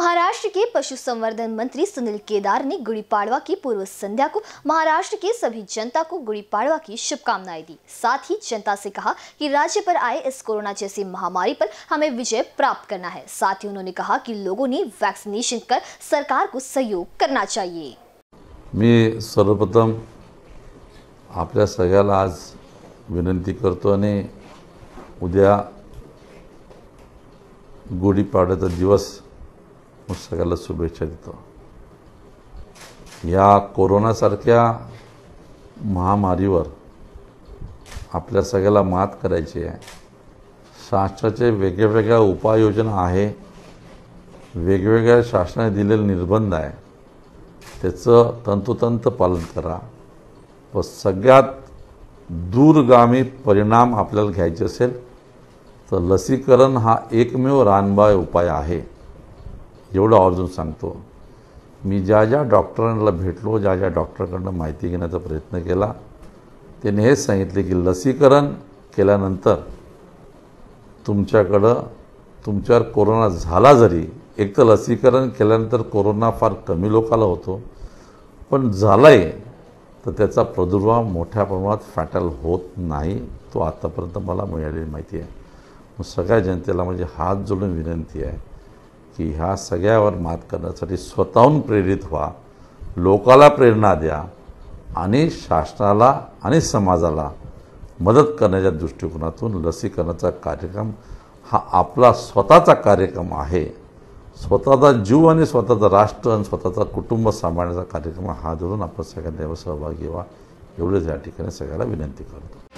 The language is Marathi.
महाराष्ट्र के पशु संवर्धन मंत्री सुनील केदार ने गुड़ी पाड़वा की पूर्व संध्या को महाराष्ट्र के सभी जनता को गुड़ी पाड़वा की शुभकामनाएं दी साथ ही जनता से कहा कि राज्य पर आए इस कोरोना जैसी महामारी पर हमें विजय प्राप्त करना है साथ ही उन्होंने कहा कि लोगों ने वैक्सीनेशन कर सरकार को सहयोग करना चाहिए मैं सर्वप्रथम आपल्या आज विनंती उद्या दिवस आपण सगळ्याला शुभेच्छा देतो या कोरोनासारख्या महामारीवर आपल्या सगळ्याला मात करायची आहे शासनाचे वेगवेगळ्या उपाययोजना आहे वेगवेगळ्या शासनाने दिलेले निर्बंध आहे त्याचं तंतोतंत पालन करा व सगळ्यात दूरगामी परिणाम आपल्याला घ्यायचे असेल तर लसीकरण हा एकमेव रानबाय उपाय आहे एवढं आवर्जून सांगतो मी ज्या ज्या डॉक्टरांना भेटलो ज्या ज्या डॉक्टरकडनं माहिती घेण्याचा प्रयत्न केला त्यांनी हेच सांगितले की लसीकरण केल्यानंतर तुमच्याकडं तुमच्यावर कोरोना झाला जरी एक तर लसीकरण केल्यानंतर कोरोना फार कमी लोकाला होतो पण झालाय तर त्याचा प्रादुर्भाव मोठ्या प्रमाणात फॅटल होत नाही तो आतापर्यंत मला मिळालेली माहिती आहे मग सगळ्या जनतेला म्हणजे हात जोडून विनंती आहे की ह्या सगळ्यावर मात करण्यासाठी स्वतःहून प्रेरित व्हा लोकाला प्रेरणा द्या आणि शासनाला आणि समाजाला मदत करण्याच्या दृष्टिकोनातून लसीकरणाचा कार्यक्रम हा आपला स्वतःचा कार्यक्रम आहे स्वतःचा जीव आणि स्वतःचं राष्ट्र आणि स्वतःचा कुटुंब सांभाळण्याचा कार्यक्रम हा धरून आपण सगळ्यांना सहभागी व्हा एवढेच या ठिकाणी सगळ्याला विनंती करतो